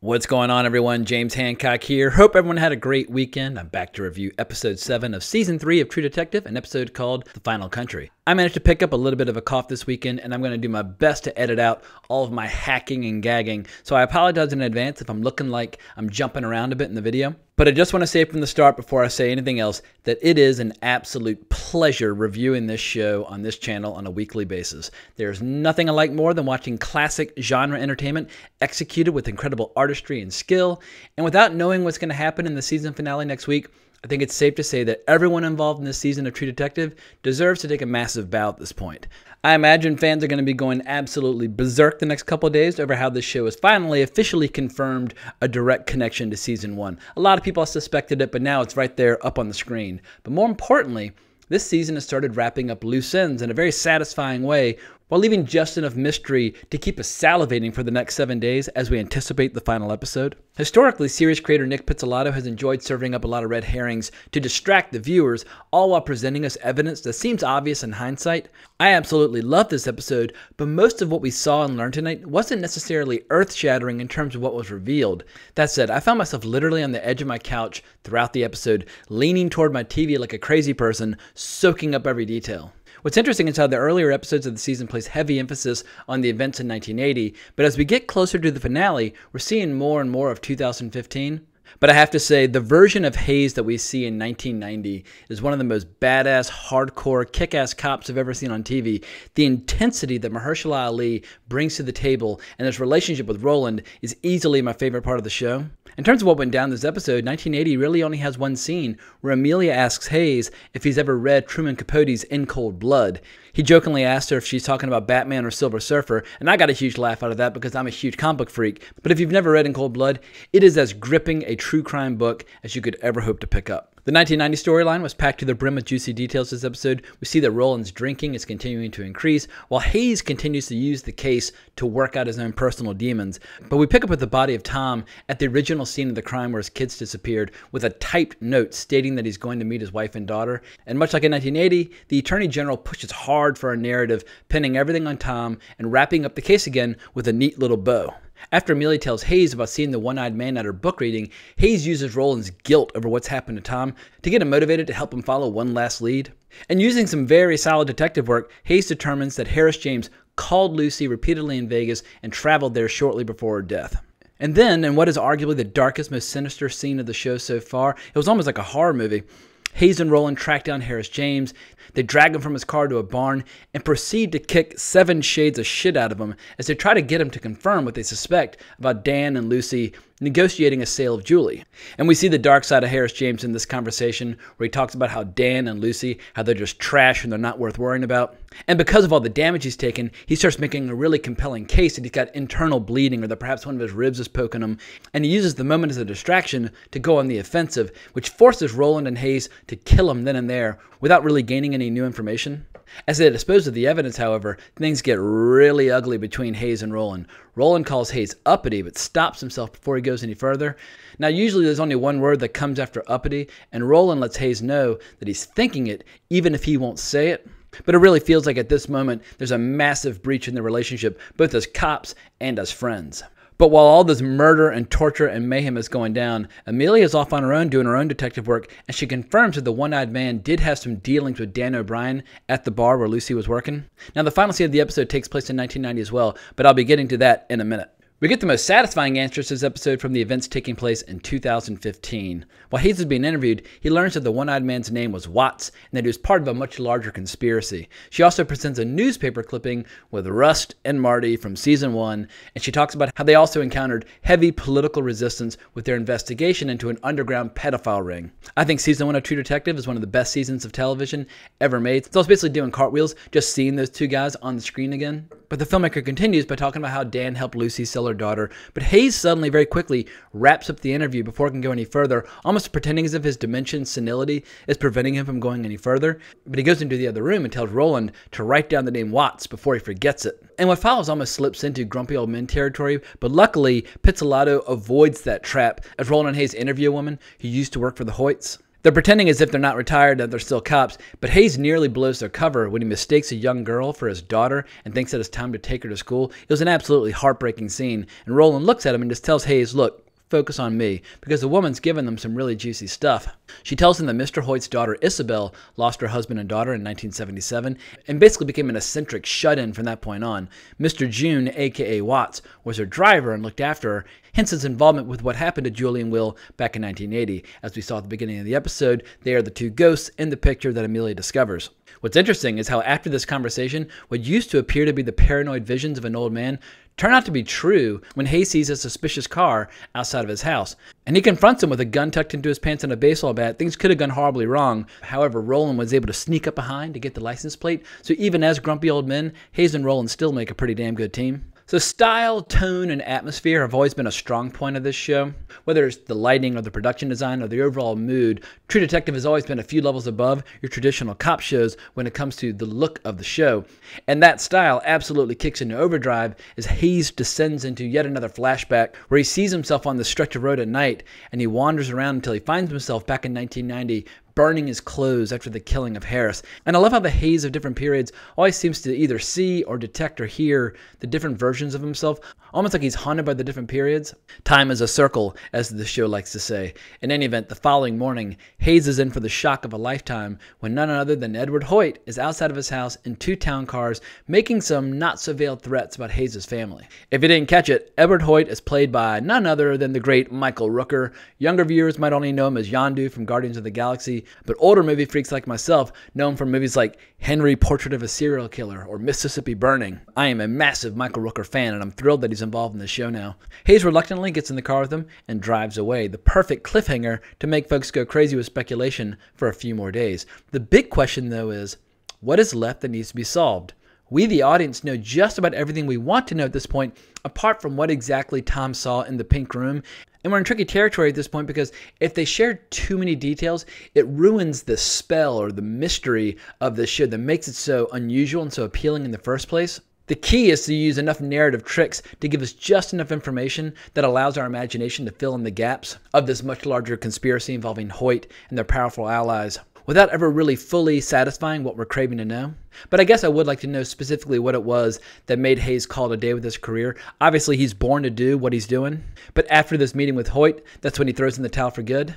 What's going on, everyone? James Hancock here. Hope everyone had a great weekend. I'm back to review episode 7 of season 3 of True Detective, an episode called The Final Country. I managed to pick up a little bit of a cough this weekend, and I'm going to do my best to edit out all of my hacking and gagging. So I apologize in advance if I'm looking like I'm jumping around a bit in the video. But I just want to say from the start, before I say anything else, that it is an absolute pleasure reviewing this show on this channel on a weekly basis. There's nothing I like more than watching classic genre entertainment executed with incredible artistry and skill. And without knowing what's going to happen in the season finale next week, I think it's safe to say that everyone involved in this season of True Detective deserves to take a massive bow at this point. I imagine fans are going to be going absolutely berserk the next couple days over how this show has finally officially confirmed a direct connection to season one. A lot of people suspected it, but now it's right there up on the screen. But more importantly, this season has started wrapping up loose ends in a very satisfying way while leaving just enough mystery to keep us salivating for the next seven days as we anticipate the final episode. Historically, series creator Nick Pizzolatto has enjoyed serving up a lot of red herrings to distract the viewers, all while presenting us evidence that seems obvious in hindsight. I absolutely loved this episode, but most of what we saw and learned tonight wasn't necessarily earth shattering in terms of what was revealed. That said, I found myself literally on the edge of my couch throughout the episode, leaning toward my TV like a crazy person, soaking up every detail. What's interesting is how the earlier episodes of the season place heavy emphasis on the events in 1980, but as we get closer to the finale, we're seeing more and more of 2015. But I have to say, the version of Hayes that we see in 1990 is one of the most badass, hardcore, kick ass cops I've ever seen on TV. The intensity that Mahershala Ali brings to the table and his relationship with Roland is easily my favorite part of the show. In terms of what went down this episode, 1980 really only has one scene where Amelia asks Hayes if he's ever read Truman Capote's In Cold Blood. He jokingly asked her if she's talking about Batman or Silver Surfer, and I got a huge laugh out of that because I'm a huge comic book freak. But if you've never read In Cold Blood, it is as gripping a true crime book as you could ever hope to pick up. The 1990 storyline was packed to the brim with juicy details this episode. We see that Roland's drinking is continuing to increase, while Hayes continues to use the case to work out his own personal demons. But we pick up with the body of Tom at the original scene of the crime where his kids disappeared, with a typed note stating that he's going to meet his wife and daughter. And much like in 1980, the Attorney General pushes hard hard for our narrative, pinning everything on Tom and wrapping up the case again with a neat little bow. After Amelia tells Hayes about seeing the one eyed man at her book reading, Hayes uses Roland's guilt over what's happened to Tom to get him motivated to help him follow one last lead. And using some very solid detective work, Hayes determines that Harris James called Lucy repeatedly in Vegas and traveled there shortly before her death. And then, in what is arguably the darkest, most sinister scene of the show so far, it was almost like a horror movie. Hayes and Roland track down Harris James. They drag him from his car to a barn and proceed to kick seven shades of shit out of him as they try to get him to confirm what they suspect about Dan and Lucy negotiating a sale of Julie. And we see the dark side of Harris James in this conversation where he talks about how Dan and Lucy, how they're just trash and they're not worth worrying about. And because of all the damage he's taken, he starts making a really compelling case that he's got internal bleeding or that perhaps one of his ribs is poking him. And he uses the moment as a distraction to go on the offensive, which forces Roland and Hayes to kill him then and there without really gaining any new information. As they dispose of the evidence, however, things get really ugly between Hayes and Roland. Roland calls Hayes uppity, but stops himself before he goes any further. Now, usually there's only one word that comes after uppity, and Roland lets Hayes know that he's thinking it, even if he won't say it. But it really feels like at this moment, there's a massive breach in the relationship, both as cops and as friends. But while all this murder and torture and mayhem is going down, Amelia is off on her own doing her own detective work, and she confirms that the one eyed man did have some dealings with Dan O'Brien at the bar where Lucy was working. Now, the final scene of the episode takes place in 1990 as well, but I'll be getting to that in a minute. We get the most satisfying answers to this episode from the events taking place in 2015. While Hayes is being interviewed, he learns that the one eyed man's name was Watts and that he was part of a much larger conspiracy. She also presents a newspaper clipping with Rust and Marty from season one, and she talks about how they also encountered heavy political resistance with their investigation into an underground pedophile ring. I think season one of True Detective is one of the best seasons of television ever made. So I was basically doing cartwheels just seeing those two guys on the screen again. But the filmmaker continues by talking about how Dan helped Lucy sell her daughter, but Hayes suddenly, very quickly, wraps up the interview before it can go any further, almost pretending as if his dementia senility is preventing him from going any further. But he goes into the other room and tells Roland to write down the name Watts before he forgets it. And what follows almost slips into grumpy old men territory, but luckily, Pizzolatto avoids that trap as Roland and Hayes interview a woman who used to work for the Hoyts. They're pretending as if they're not retired, that they're still cops, but Hayes nearly blows their cover when he mistakes a young girl for his daughter and thinks that it's time to take her to school. It was an absolutely heartbreaking scene, and Roland looks at him and just tells Hayes, Look, focus on me because the woman's given them some really juicy stuff. She tells them that Mr. Hoyt's daughter Isabel lost her husband and daughter in 1977 and basically became an eccentric shut in from that point on. Mr. June, aka Watts, was her driver and looked after her, hence his involvement with what happened to Julian Will back in 1980. As we saw at the beginning of the episode, they are the two ghosts in the picture that Amelia discovers. What's interesting is how after this conversation, what used to appear to be the paranoid visions of an old man turn out to be true when Hay sees a suspicious car outside of his house. And he confronts him with a gun tucked into his pants and a baseball bat. Things could have gone horribly wrong. However, Roland was able to sneak up behind to get the license plate. So even as grumpy old men, Hayes and Roland still make a pretty damn good team. So style, tone, and atmosphere have always been a strong point of this show. Whether it's the lighting or the production design or the overall mood, True Detective has always been a few levels above your traditional cop shows when it comes to the look of the show. And that style absolutely kicks into overdrive as Hayes descends into yet another flashback where he sees himself on the stretch of road at night and he wanders around until he finds himself back in 1990 burning his clothes after the killing of Harris. And I love how the haze of different periods always seems to either see or detect or hear the different versions of himself, almost like he's haunted by the different periods. Time is a circle, as the show likes to say. In any event, the following morning, Hayes is in for the shock of a lifetime when none other than Edward Hoyt is outside of his house in two town cars making some not so veiled threats about Haze's family. If you didn't catch it, Edward Hoyt is played by none other than the great Michael Rooker. Younger viewers might only know him as Yondu from Guardians of the Galaxy, but older movie freaks like myself, known for movies like Henry Portrait of a Serial Killer or Mississippi Burning, I am a massive Michael Rooker fan and I'm thrilled that he's involved in the show now. Hayes reluctantly gets in the car with him and drives away, the perfect cliffhanger to make folks go crazy with speculation for a few more days. The big question though is, what is left that needs to be solved? We, the audience, know just about everything we want to know at this point, apart from what exactly Tom saw in the pink room and we're in tricky territory at this point because if they share too many details, it ruins the spell or the mystery of the show that makes it so unusual and so appealing in the first place. The key is to use enough narrative tricks to give us just enough information that allows our imagination to fill in the gaps of this much larger conspiracy involving Hoyt and their powerful allies without ever really fully satisfying what we're craving to know. But I guess I would like to know specifically what it was that made Hayes call it a day with his career. Obviously, he's born to do what he's doing, but after this meeting with Hoyt, that's when he throws in the towel for good.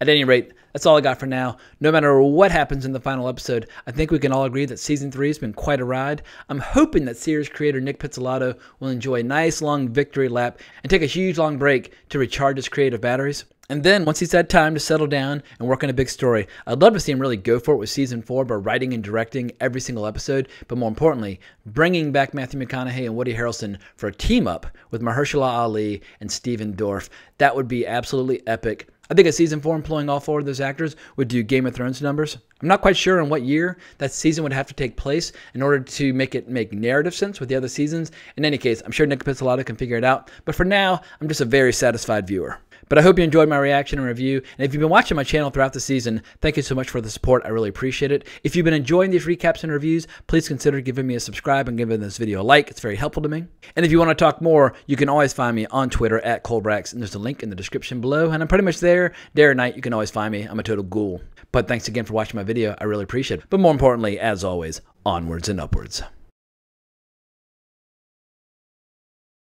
At any rate, that's all I got for now. No matter what happens in the final episode, I think we can all agree that season three has been quite a ride. I'm hoping that series creator Nick Pizzolatto will enjoy a nice long victory lap and take a huge long break to recharge his creative batteries. And then once he's had time to settle down and work on a big story, I'd love to see him really go for it with season four by writing and directing every single episode, but more importantly, bringing back Matthew McConaughey and Woody Harrelson for a team up with Mahershala Ali and Steven Dorff. That would be absolutely epic. I think a season four employing all four of those actors would do Game of Thrones numbers. I'm not quite sure in what year that season would have to take place in order to make it make narrative sense with the other seasons. In any case, I'm sure Nick Pizzolatto can figure it out, but for now, I'm just a very satisfied viewer. But I hope you enjoyed my reaction and review. And if you've been watching my channel throughout the season, thank you so much for the support. I really appreciate it. If you've been enjoying these recaps and reviews, please consider giving me a subscribe and giving this video a like. It's very helpful to me. And if you want to talk more, you can always find me on Twitter at Colbrax, and there's a link in the description below. And I'm pretty much there. Day or night, you can always find me. I'm a total ghoul. But thanks again for watching my video. I really appreciate it. But more importantly, as always, onwards and upwards.